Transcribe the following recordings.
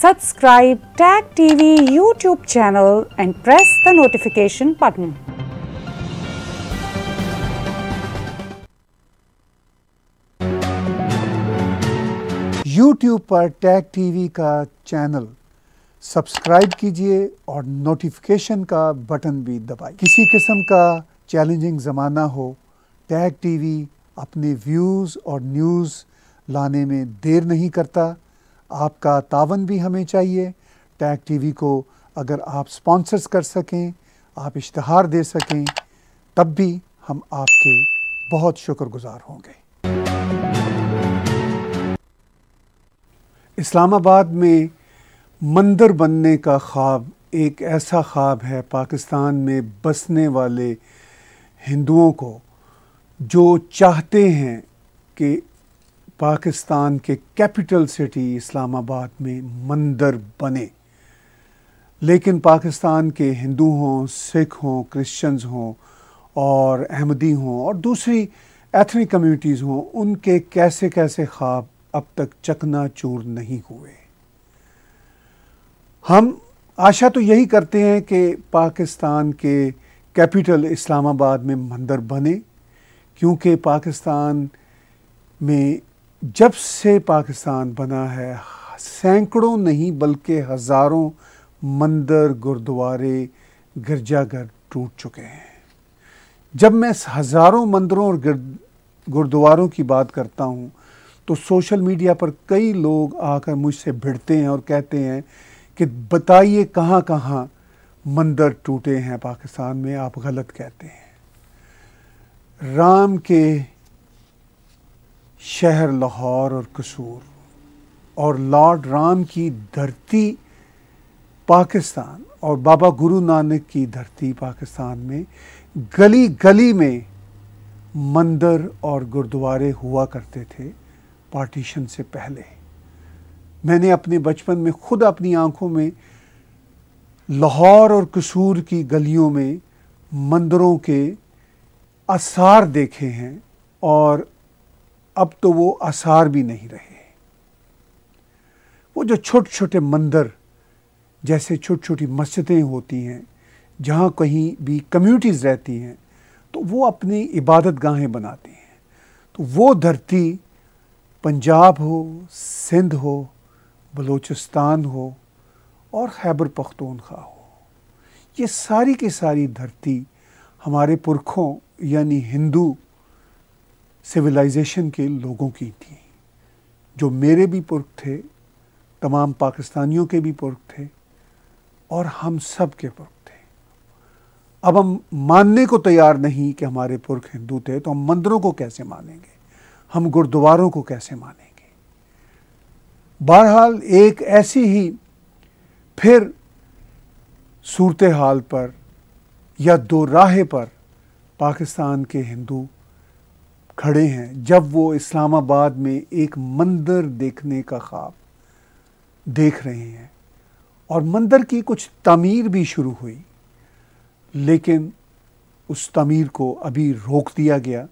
Subscribe tag TV YouTube channel and press the notification button. YouTube पर tag TV का channel subscribe कीजिए और notification का button भी दबाइए किसी किस्म का चैलेंजिंग ज़माना हो टैग टीवी अपने व्यूज़ और न्यूज़ लाने में देर नहीं करता आपका तावन भी हमें चाहिए टैग टीवी को अगर आप स्पॉन्सर्स कर सकें आप इश्तहार दे सकें तब भी हम आपके बहुत शुक्रगुजार होंगे इस्लामाबाद में मंदिर बनने का ख्वाब एक ऐसा ख्वाब है पाकिस्तान में बसने वाले हिंदुओं को जो चाहते हैं कि पाकिस्तान के कैपिटल सिटी इस्लामाबाद में मंदिर बने लेकिन पाकिस्तान के हिंदू हों सिख हों क्रिश्चियंस हों और अहमदी हों और दूसरी एथनिक कम्युनिटीज़ हों उनके कैसे कैसे ख्वाब अब तक चकना चूर नहीं हुए हम आशा तो यही करते हैं कि पाकिस्तान के कैपिटल इस्लामाबाद में मंदिर बने क्योंकि पाकिस्तान में जब से पाकिस्तान बना है सैकड़ों नहीं बल्कि हज़ारों मंदिर गुरुद्वारे गिरजाघर टूट चुके हैं जब मैं हज़ारों मंदिरों और गुरुद्वारों की बात करता हूँ तो सोशल मीडिया पर कई लोग आकर मुझसे भिड़ते हैं और कहते हैं कि बताइए कहाँ कहाँ मंदिर टूटे हैं पाकिस्तान में आप गलत कहते हैं राम के शहर लाहौर और कसूर और लॉर्ड राम की धरती पाकिस्तान और बाबा गुरु नानक की धरती पाकिस्तान में गली गली में मंदिर और गुरुद्वारे हुआ करते थे पार्टीशन से पहले मैंने अपने बचपन में खुद अपनी आंखों में लाहौर और कसूर की गलियों में मंदिरों के आसार देखे हैं और अब तो वो आसार भी नहीं रहे वो जो छोटे छोटे मंदिर जैसे छोटी छोटी मस्जिदें होती हैं जहाँ कहीं भी कम्युनिटीज़ रहती हैं तो वो अपनी इबादत गाहें बनाती हैं तो वो धरती पंजाब हो सिंध हो बलूचिस्तान हो और खैबर पख्तूनख्वा हो ये सारी की सारी धरती हमारे पुरखों यानी हिंदू सिविलाइजेशन के लोगों की थी जो मेरे भी पुरख थे तमाम पाकिस्तानियों के भी पुरख थे और हम सब के पुरख थे अब हम मानने को तैयार नहीं कि हमारे पुरख हिंदू थे तो हम मंदिरों को कैसे मानेंगे हम गुरुद्वारों को कैसे मानेंगे बहरहाल एक ऐसी ही फिर सूरत हाल पर या दो राहे पर पाकिस्तान के हिंदू खड़े हैं जब वो इस्लामाबाद में एक मंदिर देखने का ख्वाब देख रहे हैं और मंदिर की कुछ तमीर भी शुरू हुई लेकिन उस तमीर को अभी रोक दिया गया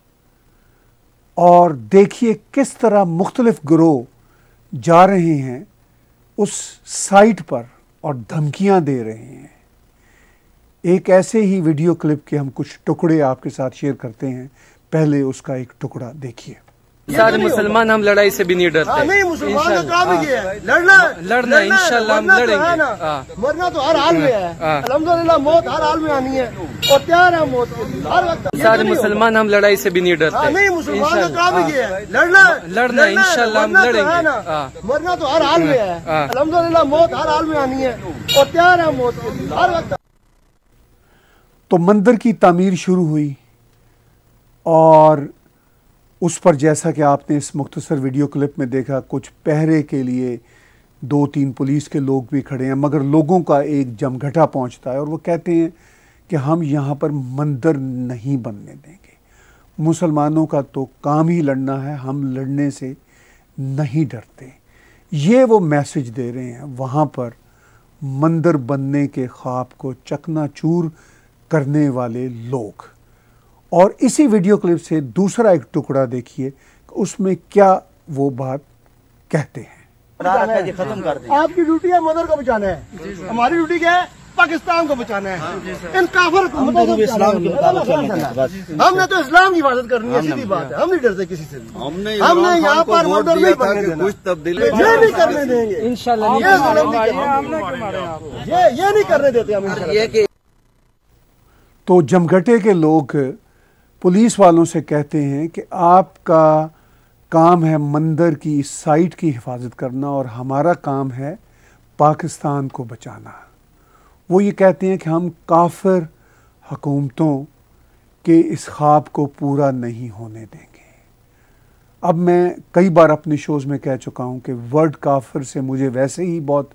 और देखिए किस तरह मुख्तलिफ ग्रोह जा रहे हैं उस साइट पर और धमकियां दे रहे हैं एक ऐसे ही वीडियो क्लिप के हम कुछ टुकड़े आपके साथ शेयर करते हैं पहले उसका एक टुकड़ा देखिए सारे मुसलमान हम लड़ाई से भी नहीं डरते हाँ, नहीं मुसलमान का काम ये है हाँ। लड़ना लड़ना इंशाल्लाह हम तो लड़ेंगे हाँ। मरना तो हर हाल में है अल्हम्दुलिल्लाह मौत हर हाल में आनी है और तैयार है मौत हर वक्त सारे मुसलमान हम लड़ाई से भी नहीं डरते नहीं मुसलमान का काम ये है लड़ना लड़ना इंशाल्लाह हम तो लड़ेंगे मरना तो हर हाल में है अलहमदुल्ला मौत हर हाल में आनी है और तैयार है मौत हर वक्त तो मंदिर की तामीर शुरू हुई और उस पर जैसा कि आपने इस मुख्तसर वीडियो क्लिप में देखा कुछ पहरे के लिए दो तीन पुलिस के लोग भी खड़े हैं मगर लोगों का एक जमघटा पहुंचता है और वो कहते हैं कि हम यहाँ पर मंदिर नहीं बनने देंगे मुसलमानों का तो काम ही लड़ना है हम लड़ने से नहीं डरते ये वो मैसेज दे रहे हैं वहाँ पर मंदिर बनने के ख्वाब को चकनाचूर करने वाले लोग और इसी वीडियो क्लिप से दूसरा एक टुकड़ा देखिए उसमें क्या वो बात कहते हैं खत्म कर दें आपकी ड्यूटी है मदर को बचाना है हमारी ड्यूटी क्या है पाकिस्तान को बचाना है हाँ, इन काफर को हमने तो इस्लाम तो की हिफाजत करनी है सीधी बात है हम नहीं डरते किसी से हमने हमने यहाँ पर मर्डर नहीं पढ़ने देना कुछ तब्दीली ये नहीं करने देंगे ये ये नहीं करने देते हम तो जमघटे के लोग पुलिस वालों से कहते हैं कि आपका काम है मंदिर की इस साइट की हिफाजत करना और हमारा काम है पाकिस्तान को बचाना वो ये कहते हैं कि हम काफिर हकूमतों के इस ख्वाब को पूरा नहीं होने देंगे अब मैं कई बार अपने शोज़ में कह चुका हूँ कि वर्ड काफिर से मुझे वैसे ही बहुत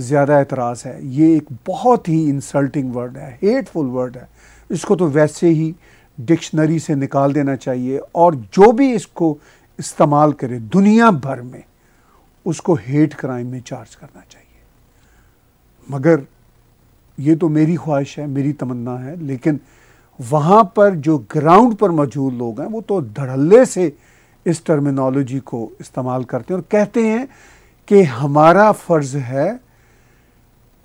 ज़्यादा एतराज़ है ये एक बहुत ही इंसल्टिंग वर्ड है हेटफुल वर्ड है इसको तो वैसे ही डिक्शनरी से निकाल देना चाहिए और जो भी इसको इस्तेमाल करे दुनिया भर में उसको हेट क्राइम में चार्ज करना चाहिए मगर ये तो मेरी ख्वाहिश है मेरी तमन्ना है लेकिन वहाँ पर जो ग्राउंड पर मौजूद लोग हैं वो तो धड़ल्ले से इस टर्मिनोलॉजी को इस्तेमाल करते हैं और कहते हैं कि हमारा फ़र्ज़ है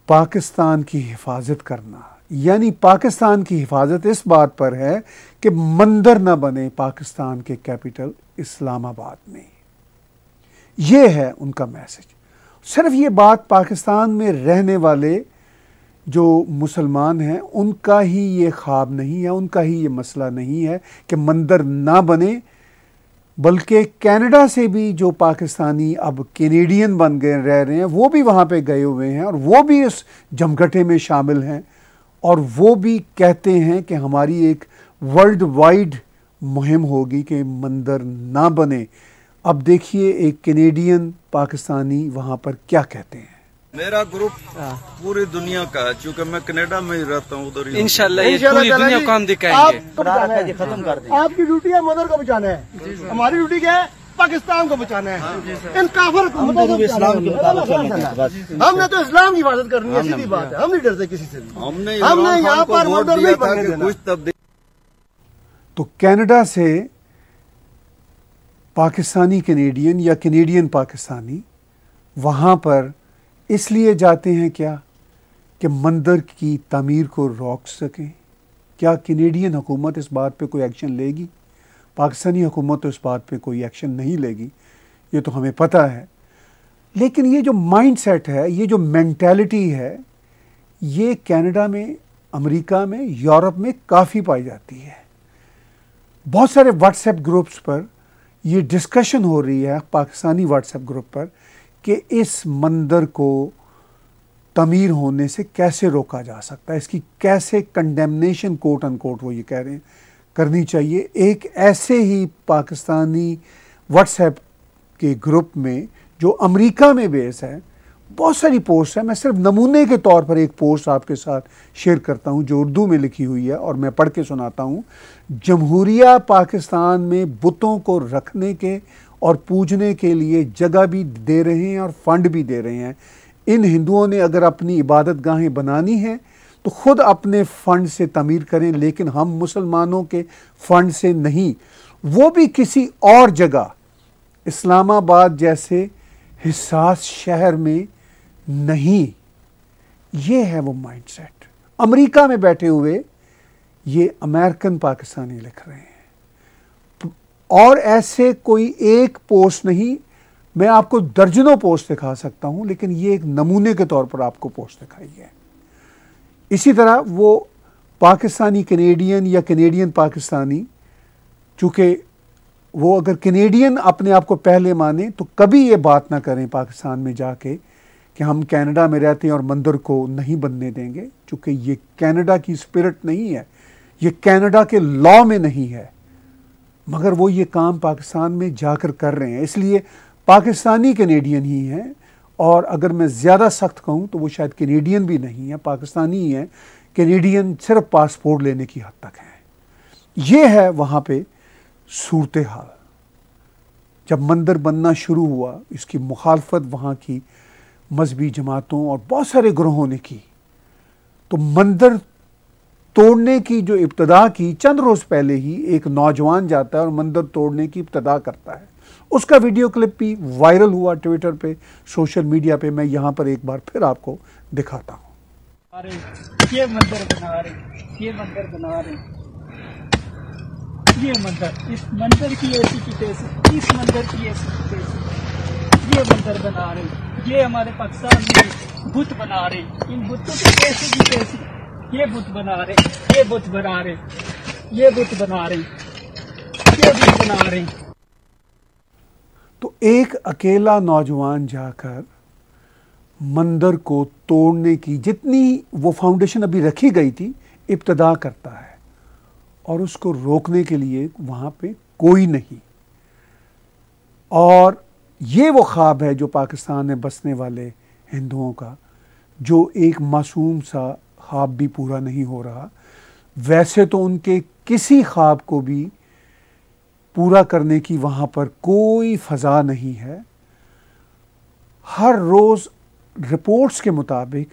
पाकिस्तान की हिफाजत करना यानी पाकिस्तान की हिफाजत इस बात पर है कि मंदिर न बने पाकिस्तान के कैपिटल इस्लामाबाद में यह है उनका मैसेज सिर्फ ये बात पाकिस्तान में रहने वाले जो मुसलमान हैं उनका ही ये ख्वाब नहीं है उनका ही ये मसला नहीं है कि मंदिर ना बने बल्कि कनाडा से भी जो पाकिस्तानी अब कैनेडियन बन गए रह रहे हैं वो भी वहाँ पे गए हुए हैं और वो भी इस जमघटे में शामिल हैं और वो भी कहते हैं कि हमारी एक वर्ल्ड वाइड मुहिम होगी कि मंदिर ना बने अब देखिए एक कैनेडियन पाकिस्तानी वहाँ पर क्या कहते हैं मेरा ग्रुप हाँ। पूरी दुनिया का है क्योंकि मैं कनाडा में ही रहता हूँ उधर इन पूरी दुनिया को हम दिखाएंगे आपकी ड्यूटी है मदर को बचाना है हमारी ड्यूटी क्या है पाकिस्तान को बचाना है हाँ, इन काफर को हमने तो, तो इस्लाम की हिफाजत करनी है सीधी बात है हम नहीं डरते किसी से हमने हमने यहाँ पर बॉर्डर नहीं बनने देना तो कनाडा से पाकिस्तानी कैनेडियन या कैनेडियन पाकिस्तानी वहाँ पर इसलिए जाते हैं क्या कि मंदिर की तमीर को रोक सकें क्या कैनेडियन हुकूमत इस बात पे कोई एक्शन लेगी पाकिस्तानी हुकूमत तो इस बात पे कोई एक्शन नहीं लेगी ये तो हमें पता है लेकिन ये जो माइंड सेट है ये जो मैंटेलिटी है ये कनाडा में अमेरिका में यूरोप में काफ़ी पाई जाती है बहुत सारे व्हाट्सएप ग्रुप्स पर ये डिस्कशन हो रही है पाकिस्तानी व्हाट्सएप ग्रुप पर कि इस मंदिर को तमीर होने से कैसे रोका जा सकता है इसकी कैसे कंडेमनेशन कोर्ट अनकोर्ट वो ये कह रहे हैं करनी चाहिए एक ऐसे ही पाकिस्तानी व्हाट्सएप के ग्रुप में जो अमेरिका में बेस है बहुत सारी पोस्ट है मैं सिर्फ नमूने के तौर पर एक पोस्ट आपके साथ शेयर करता हूँ जो उर्दू में लिखी हुई है और मैं पढ़ के सुनाता हूँ जमहूरिया पाकिस्तान में बुतों को रखने के और पूजने के लिए जगह भी दे रहे हैं और फंड भी दे रहे हैं इन हिंदुओं ने अगर अपनी इबादत गाहें बनानी हैं तो ख़ुद अपने फ़ंड से तमीर करें लेकिन हम मुसलमानों के फ़ंड से नहीं वो भी किसी और जगह इस्लामाबाद जैसे हिसास शहर में नहीं ये है वो माइंडसेट अमेरिका में बैठे हुए ये अमेरिकन पाकिस्तानी लिख रहे हैं और ऐसे कोई एक पोस्ट नहीं मैं आपको दर्जनों पोस्ट दिखा सकता हूं लेकिन ये एक नमूने के तौर पर आपको पोस्ट दिखाई है इसी तरह वो पाकिस्तानी कनेडियन या कनेडियन पाकिस्तानी चूँकि वो अगर कनेडियन अपने आप को पहले माने तो कभी ये बात ना करें पाकिस्तान में जाके कि हम कनाडा में रहते हैं और मंदिर को नहीं बनने देंगे चूँकि ये कनाडा की स्पिरिट नहीं है ये कनाडा के लॉ में नहीं है मगर वो ये काम पाकिस्तान में जाकर कर रहे हैं इसलिए पाकिस्तानी कनेडियन ही हैं और अगर मैं ज़्यादा सख्त कहूँ तो वो शायद कैनेडियन भी नहीं है पाकिस्तानी ही है कैनेडियन सिर्फ पासपोर्ट लेने की हद तक हैं ये है वहाँ पे सूरत हाल जब मंदिर बनना शुरू हुआ इसकी मुखालफत वहाँ की मजहबी जमातों और बहुत सारे ग्रोहों ने की तो मंदिर तोड़ने की जो इब्तदा की चंद रोज़ पहले ही एक नौजवान जाता है और मंदिर तोड़ने की इब्तदा करता है उसका वीडियो क्लिप भी वायरल हुआ ट्विटर पे सोशल मीडिया पे मैं यहाँ पर एक बार फिर आपको दिखाता हूँ ये मंदिर बना रहे ये मंदिर बना रहे ये मंदिर इस मंदिर की ऐसी की तैसी इस मंदिर की ऐसी की तैसी ये मंदिर बना रहे ये हमारे पाकिस्तान में बुत बना रहे इन बुतों की कैसे की कैसी ये बुत बना रहे ये बुत बना रहे ये बुत बना रहे ये बुत बना रहे एक अकेला नौजवान जाकर मंदिर को तोड़ने की जितनी वो फाउंडेशन अभी रखी गई थी इब्तदा करता है और उसको रोकने के लिए वहाँ पे कोई नहीं और ये वो ख्वाब है जो पाकिस्तान में बसने वाले हिंदुओं का जो एक मासूम सा ख्वाब भी पूरा नहीं हो रहा वैसे तो उनके किसी ख्वाब को भी पूरा करने की वहाँ पर कोई फ़ज़ा नहीं है हर रोज़ रिपोर्ट्स के मुताबिक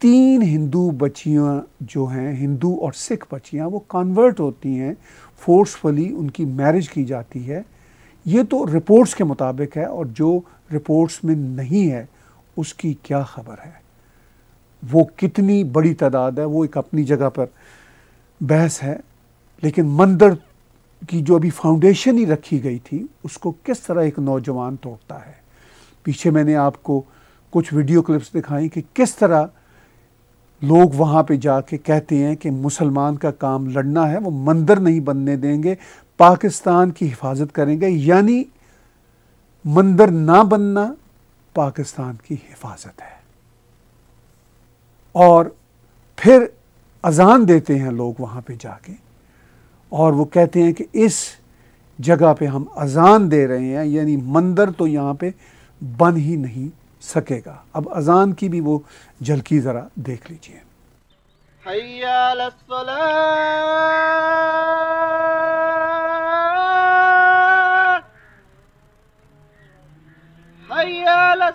तीन हिंदू बच्चियाँ जो हैं हिंदू और सिख बच्चियाँ वो कन्वर्ट होती हैं फोर्सफुली उनकी मैरिज की जाती है ये तो रिपोर्ट्स के मुताबिक है और जो रिपोर्ट्स में नहीं है उसकी क्या खबर है वो कितनी बड़ी तादाद है वो एक अपनी जगह पर बहस है लेकिन मंदिर की जो अभी फाउंडेशन ही रखी गई थी उसको किस तरह एक नौजवान तोड़ता है पीछे मैंने आपको कुछ वीडियो क्लिप्स दिखाई कि किस तरह लोग वहाँ पे जाके कहते हैं कि मुसलमान का काम लड़ना है वो मंदिर नहीं बनने देंगे पाकिस्तान की हिफाजत करेंगे यानी मंदिर ना बनना पाकिस्तान की हिफाजत है और फिर अजान देते हैं लोग वहाँ पे जाके और वो कहते हैं कि इस जगह पे हम अज़ान दे रहे हैं यानी मंदिर तो यहाँ पे बन ही नहीं सकेगा अब अज़ान की भी वो झलकी ज़रा देख लीजिए हया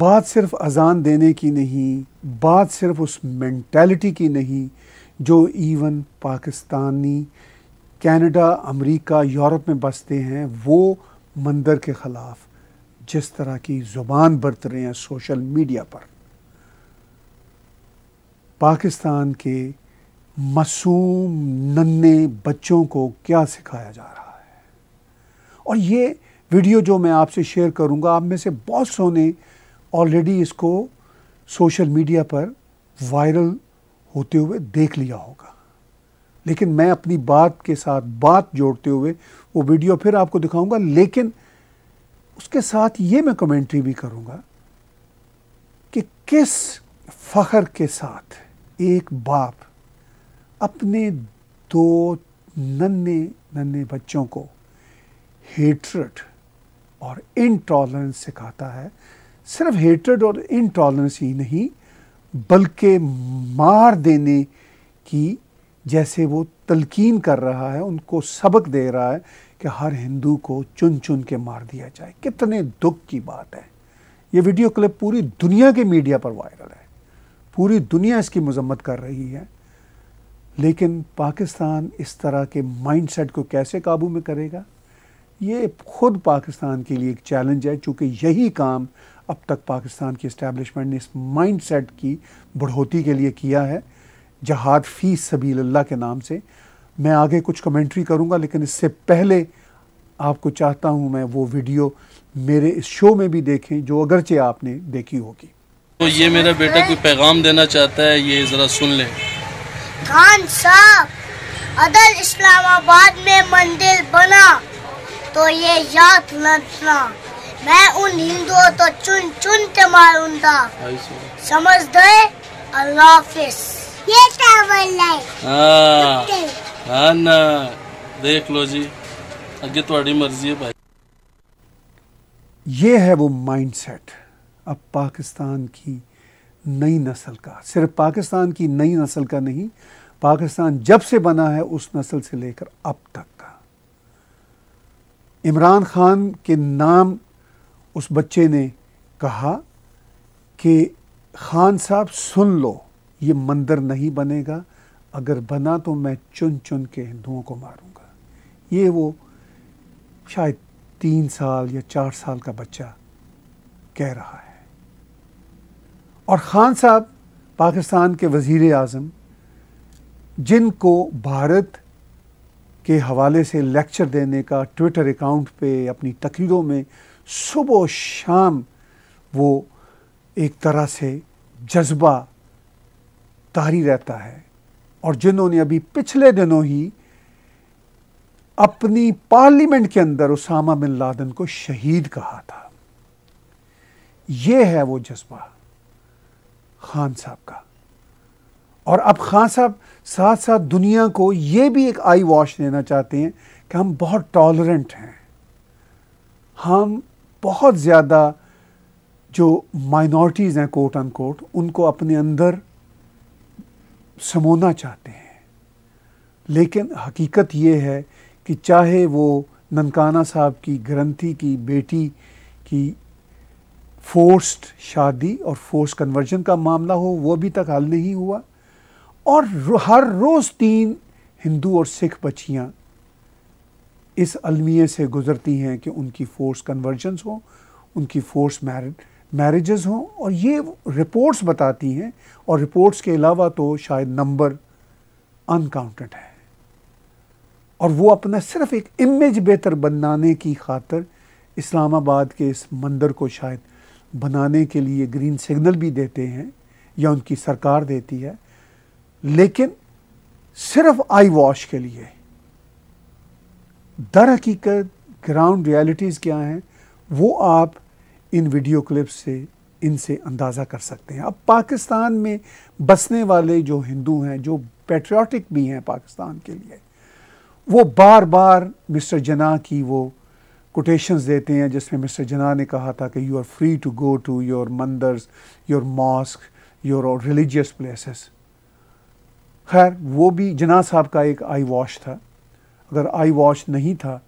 बात सिर्फ अजान देने की नहीं बात सिर्फ उस मैंटेलिटी की नहीं जो even Pakistani Canada America Europe में बसते हैं वो मंदिर के ख़िलाफ़ जिस तरह की ज़ुबान बरत रहे हैं सोशल मीडिया पर पाकिस्तान के मासूम नन्हे बच्चों को क्या सिखाया जा रहा है और ये वीडियो जो मैं आपसे शेयर करूंगा आप में से बहुत सौ ने ऑलरेडी इसको सोशल मीडिया पर वायरल होते हुए देख लिया होगा लेकिन मैं अपनी बात के साथ बात जोड़ते हुए वो वीडियो फिर आपको दिखाऊंगा लेकिन उसके साथ ये मैं कमेंट्री भी करूंगा कि किस फ़खर के साथ एक बाप अपने दो नन्हे नन्हे बच्चों को हेटरेट और इनटॉलरेंस सिखाता है सिर्फ हेटरेट और इनटॉलरेंस ही नहीं बल्कि मार देने की जैसे वो तलकीन कर रहा है उनको सबक दे रहा है कि हर हिंदू को चुन चुन के मार दिया जाए कितने दुख की बात है ये वीडियो क्लिप पूरी दुनिया के मीडिया पर वायरल है पूरी दुनिया इसकी मजम्मत कर रही है लेकिन पाकिस्तान इस तरह के माइंडसेट को कैसे काबू में करेगा ये खुद पाकिस्तान के लिए एक चैलेंज है चूँकि यही काम अब तक पाकिस्तान की इस्टेब्लिशमेंट ने इस माइंडसेट की बढ़ोती के लिए किया है जहाद फ़ी सबील अल्लाह के नाम से मैं आगे कुछ कमेंट्री करूँगा लेकिन इससे पहले आपको चाहता हूँ मैं वो वीडियो मेरे इस शो में भी देखें जो अगरचे आपने देखी होगी तो ये मेरा बेटा कोई पैगाम देना चाहता है ये ज़रा सुन लें खान साहब अदल इस्लामाबाद में मंदिर बना तो ये याद रखना मैं उन हिंदुओं तो चुन चुन के मारूंगा समझ गए अल्लाह हाफिज़ ये चावल है हाँ।, हाँ ना देख लो जी अगे थोड़ी मर्जी है भाई ये है वो माइंडसेट अब पाकिस्तान की नई नस्ल का सिर्फ पाकिस्तान की नई नस्ल का नहीं पाकिस्तान जब से बना है उस नस्ल से लेकर अब तक का इमरान खान के नाम उस बच्चे ने कहा कि खान साहब सुन लो ये मंदिर नहीं बनेगा अगर बना तो मैं चुन चुन के हिंदुओं को मारूंगा ये वो शायद तीन साल या चार साल का बच्चा कह रहा है और ख़ान साहब पाकिस्तान के वजीर अजम जिनको भारत के हवाले से लेक्चर देने का ट्विटर अकाउंट पे अपनी तकरीरों में सुबह शाम वो एक तरह से जज्बा तारी रहता है और जिन्होंने अभी पिछले दिनों ही अपनी पार्लियामेंट के अंदर उसामा बिन लादन को शहीद कहा था यह है वो जज्बा खान साहब का और अब खान साहब साथ साथ दुनिया को यह भी एक आई वॉश देना चाहते हैं कि हम बहुत टॉलरेंट हैं हम बहुत ज़्यादा जो माइनॉरिटीज़ हैं कोर्ट अन कोर्ट उनको अपने अंदर समोना चाहते हैं लेकिन हकीकत ये है कि चाहे वो ननकाना साहब की ग्रंथी की बेटी की फोर्स्ड शादी और फोर्स कन्वर्जन का मामला हो वो अभी तक हल नहीं हुआ और हर रोज़ तीन हिंदू और सिख बच्चियाँ इस अलमिये से गुज़रती हैं कि उनकी फ़ोर्स कन्वर्जेंस हो उनकी फ़ोर्स मैरिड मैरिज हों और ये रिपोर्ट्स बताती हैं और रिपोर्ट्स के अलावा तो शायद नंबर अनकाउंटेड है और वो अपना सिर्फ एक इमेज बेहतर बनाने की खातर इस्लामाबाद के इस मंदिर को शायद बनाने के लिए ग्रीन सिग्नल भी देते हैं या उनकी सरकार देती है लेकिन सिर्फ आई वॉश के लिए दर हकीकत ग्राउंड रियलिटीज़ क्या हैं वो आप इन वीडियो क्लिप्स से इनसे अंदाज़ा कर सकते हैं अब पाकिस्तान में बसने वाले जो हिंदू हैं जो पेट्रियाटिक भी हैं पाकिस्तान के लिए वो बार बार मिस्टर जना की वो कोटेशंस देते हैं जिसमें मिस्टर जना ने कहा था कि you are free to go to your mandirs your mosque your religious places खैर वो भी जना साहब का एक आई वॉश था अगर आई वॉश नहीं था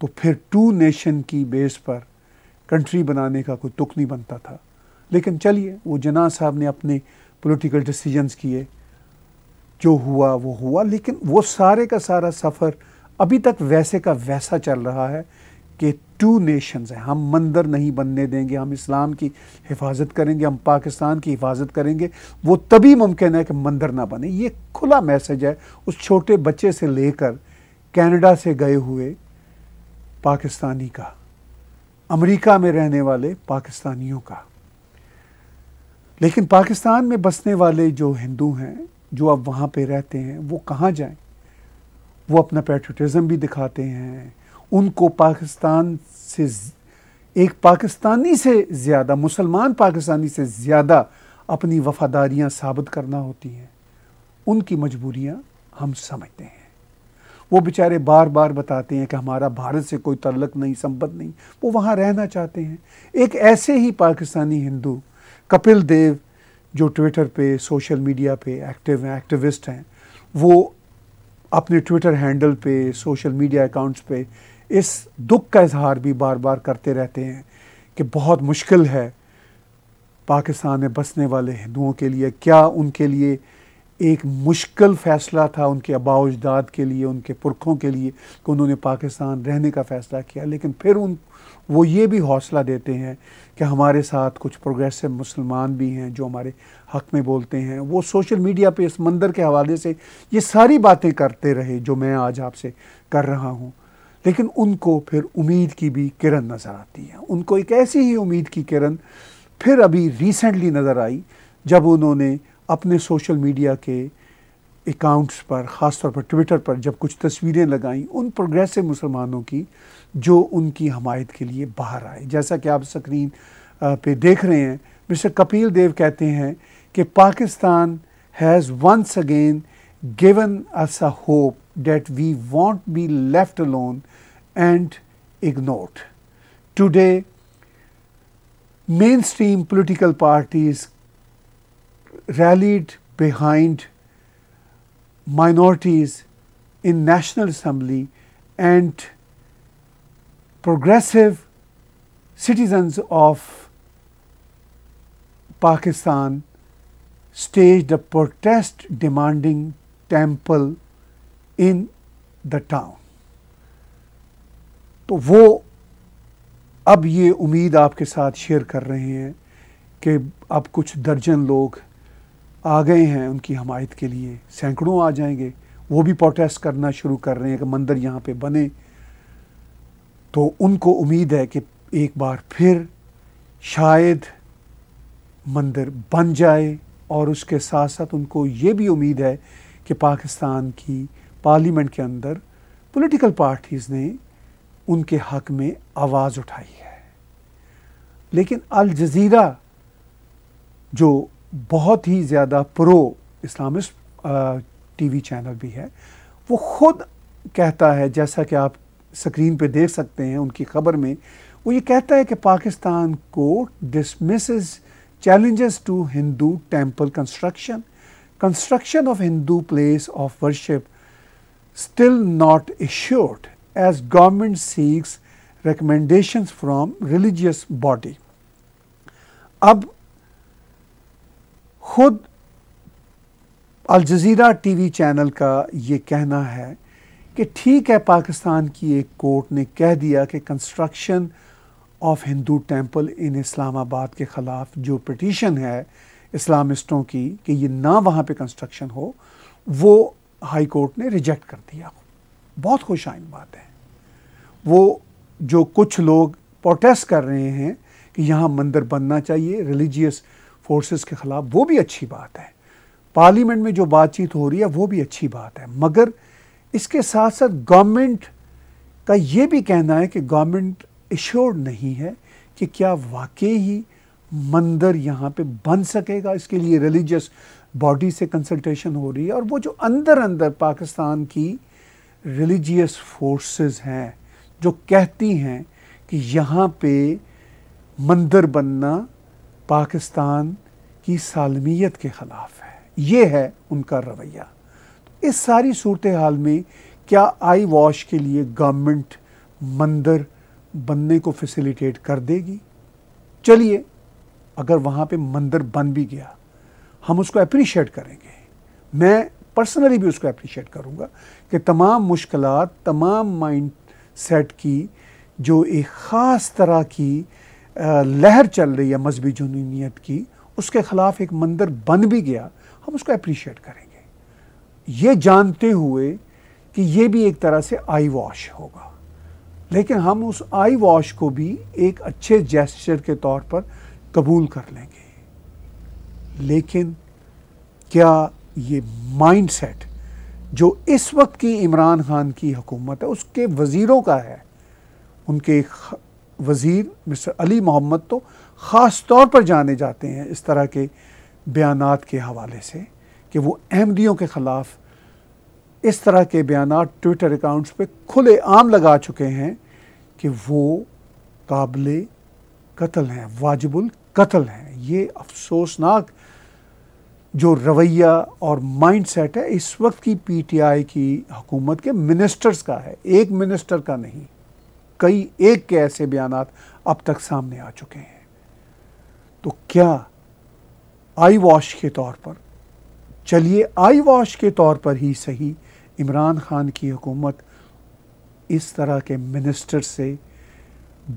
तो फिर टू नेशन की बेस पर कंट्री बनाने का कोई तुक नहीं बनता था लेकिन चलिए वो जना साहब ने अपने पॉलिटिकल डिसीजंस किए जो हुआ वो हुआ लेकिन वो सारे का सारा सफ़र अभी तक वैसे का वैसा चल रहा है कि टू नेशंस हैं हम मंदिर नहीं बनने देंगे हम इस्लाम की हिफाजत करेंगे हम पाकिस्तान की हिफाजत करेंगे वो तभी मुमकिन है कि मंदिर ना बने ये खुला मैसेज है उस छोटे बच्चे से लेकर कैनेडा से गए हुए पाकिस्तानी का अमेरिका में रहने वाले पाकिस्तानियों का लेकिन पाकिस्तान में बसने वाले जो हिंदू हैं जो अब वहाँ पे रहते हैं वो कहाँ जाएं वो अपना पेट्रोटिज़म भी दिखाते हैं उनको पाकिस्तान से एक पाकिस्तानी से ज़्यादा मुसलमान पाकिस्तानी से ज़्यादा अपनी वफादारियाँ साबित करना होती हैं उनकी मजबूरियाँ हम समझते हैं वो बेचारे बार बार बताते हैं कि हमारा भारत से कोई तल्लक नहीं संबंध नहीं वो वहाँ रहना चाहते हैं एक ऐसे ही पाकिस्तानी हिंदू कपिल देव जो ट्विटर पे सोशल मीडिया पे एक्टिव हैं एक्टिविस्ट हैं वो अपने ट्विटर हैंडल पे सोशल मीडिया अकाउंट्स पे इस दुख का इजहार भी बार बार करते रहते हैं कि बहुत मुश्किल है पाकिस्तान में बसने वाले हिंदुओं के लिए क्या उनके लिए एक मुश्किल फ़ैसला था उनके अबा के लिए उनके पुरखों के लिए कि उन्होंने पाकिस्तान रहने का फ़ैसला किया लेकिन फिर उन वो ये भी हौसला देते हैं कि हमारे साथ कुछ प्रोग्रेसिव मुसलमान भी हैं जो हमारे हक में बोलते हैं वो सोशल मीडिया पे इस मंदिर के हवाले से ये सारी बातें करते रहे जो मैं आज आपसे कर रहा हूँ लेकिन उनको फिर उम्मीद की भी किरण नज़र आती है उनको एक ऐसी ही उम्मीद की किरण फिर अभी रिसेंटली नज़र आई जब उन्होंने अपने सोशल मीडिया के अकाउंट्स पर ख़ास तौर पर ट्विटर पर जब कुछ तस्वीरें लगाईं उन प्रोग्रेसिव मुसलमानों की जो उनकी हमायत के लिए बाहर आए जैसा कि आप स्क्रीन पे देख रहे हैं मिस्टर कपिल देव कहते हैं कि Pakistan has once again given us a hope that we won't be left alone and today mainstream political parties rallied behind minorities in National Assembly and progressive citizens of Pakistan staged a protest demanding temple in the town. तो wo अब ये उम्मीद आपके साथ share कर रहे हैं कि अब कुछ दर्जन लोग आ गए हैं उनकी हमायत के लिए सैकड़ों आ जाएंगे वो भी प्रोटेस्ट करना शुरू कर रहे हैं कि मंदिर यहाँ पे बने तो उनको उम्मीद है कि एक बार फिर शायद मंदिर बन जाए और उसके साथ साथ उनको ये भी उम्मीद है कि पाकिस्तान की पार्लियामेंट के अंदर पॉलिटिकल पार्टीज़ ने उनके हक में आवाज़ उठाई है लेकिन अल जजीरा जो बहुत ही ज़्यादा प्रो इस्लामिस्ट वी चैनल भी है वो ख़ुद कहता है जैसा कि आप स्क्रीन पर देख सकते हैं उनकी खबर में वो ये कहता है कि पाकिस्तान को dismiss challenges to Hindu temple construction construction of Hindu place of worship still not assured as government seeks recommendation from religious body अब खुद अल जज़ीरा टीवी चैनल का ये कहना है कि ठीक है पाकिस्तान की एक कोर्ट ने कह दिया कि construction of Hindu temple in Islamabad के ख़िलाफ़ जो पटिशन है इस्लामिस्टों की कि ये ना वहाँ पे कंस्ट्रक्शन हो वो हाई कोर्ट ने रिजेक्ट कर दिया बहुत खुश आइन बात है वो जो कुछ लोग प्रोटेस्ट कर रहे हैं कि यहाँ मंदिर बनना चाहिए रिलीजियस फोर्सेस के ख़िलाफ़ वो भी अच्छी बात है पार्लियामेंट में जो बातचीत हो रही है वो भी अच्छी बात है मगर इसके साथ साथ गवर्नमेंट का ये भी कहना है कि गवर्नमेंट इश्योर नहीं है कि क्या वाकई ही मंदिर यहाँ पे बन सकेगा इसके लिए रिलीजियस बॉडी से कंसल्टेशन हो रही है और वो जो अंदर अंदर पाकिस्तान की रिलीजियस फोर्सेस हैं जो कहती हैं कि यहाँ पे मंदिर बनना पाकिस्तान की सालमियत के ख़िलाफ़ है ये है उनका रवैया तो इस सारी सूरत हाल में क्या आई वॉश के लिए गवर्नमेंट मंदिर बनने को फैसिलिटेट कर देगी चलिए अगर वहाँ पे मंदिर बन भी गया हम उसको अप्रिशिएट करेंगे मैं पर्सनली भी उसको अप्रिशिएट करूँगा कि तमाम मुश्किल तमाम माइंड सेट की जो एक ख़ास तरह की लहर चल रही है मजहबी जुनूनीत की उसके ख़िलाफ़ एक मंदिर बन भी गया हम उसको अप्रीशिएट करेंगे ये जानते हुए कि ये भी एक तरह से आई वॉश होगा लेकिन हम उस आई वॉश को भी एक अच्छे जेस्चर के तौर पर कबूल कर लेंगे लेकिन क्या ये माइंड सेट जो इस वक्त की इमरान खान की हुकूमत है उसके वज़ीरों का है उनके वज़ीर मिस्टर अली मोहम्मद तो ख़ास तौर पर जाने जाते हैं इस तरह के बयान के हवाले से कि वो अहमदियों के ख़िलाफ़ इस तरह के बयान ट्विटर अकाउंट्स पर खुले आम लगा चुके हैं कि वो काबिल कत्ल हैं वाजिबुल कत्ल हैं ये अफसोसनाक जो रवैया और माइंड सेट है इस वक्त की पीटीआई की हुकूमत के मिनिस्टर्स का है एक मिनिस्टर का नहीं कई एक के ऐसे बयान अब तक सामने आ चुके हैं तो क्या आई वॉश के तौर पर चलिए आई वॉश के तौर पर ही सही इमरान खान की हुकूमत इस तरह के मिनिस्टर से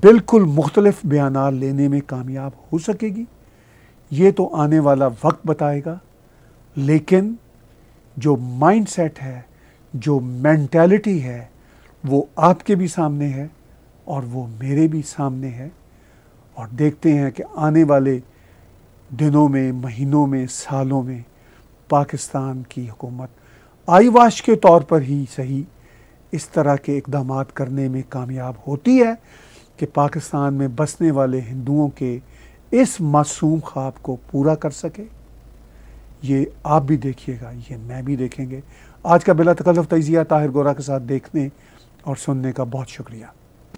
बिल्कुल मुख्तलफ बयान लेने में कामयाब हो सकेगी ये तो आने वाला वक्त बताएगा लेकिन जो माइंड सेट है जो मैंटेलिटी है वो आपके भी सामने है और वो मेरे भी सामने है और देखते हैं कि आने वाले दिनों में महीनों में सालों में पाकिस्तान की हुकूमत आईवाश के तौर पर ही सही इस तरह के इकदाम करने में कामयाब होती है कि पाकिस्तान में बसने वाले हिंदुओं के इस मासूम ख्वाब को पूरा कर सके ये आप भी देखिएगा ये मैं भी देखेंगे आज का बिला तकल्फ तजिया ताहिर गोरा के साथ देखने और सुनने का बहुत शुक्रिया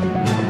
Thank you.